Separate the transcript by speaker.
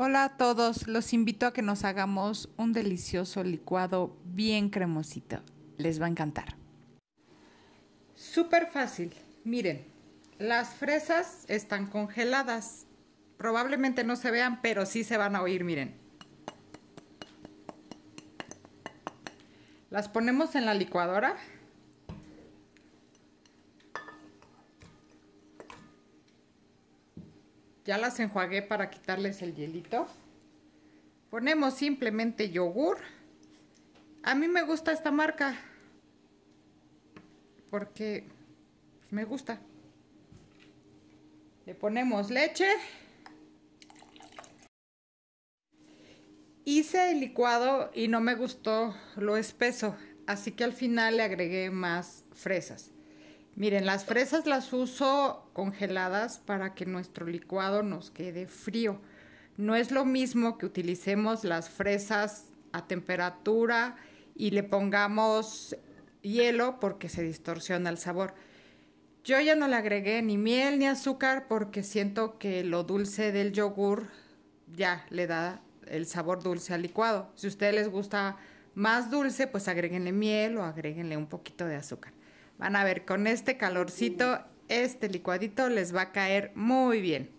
Speaker 1: Hola a todos, los invito a que nos hagamos un delicioso licuado bien cremosito. Les va a encantar. Súper fácil. Miren, las fresas están congeladas. Probablemente no se vean, pero sí se van a oír, miren. Las ponemos en la licuadora. Ya las enjuagué para quitarles el hielito. Ponemos simplemente yogur. A mí me gusta esta marca. Porque me gusta. Le ponemos leche. Hice el licuado y no me gustó lo espeso. Así que al final le agregué más fresas. Miren, las fresas las uso congeladas para que nuestro licuado nos quede frío. No es lo mismo que utilicemos las fresas a temperatura y le pongamos hielo porque se distorsiona el sabor. Yo ya no le agregué ni miel ni azúcar porque siento que lo dulce del yogur ya le da el sabor dulce al licuado. Si a ustedes les gusta más dulce, pues agréguenle miel o agréguenle un poquito de azúcar. Van a ver, con este calorcito, este licuadito les va a caer muy bien.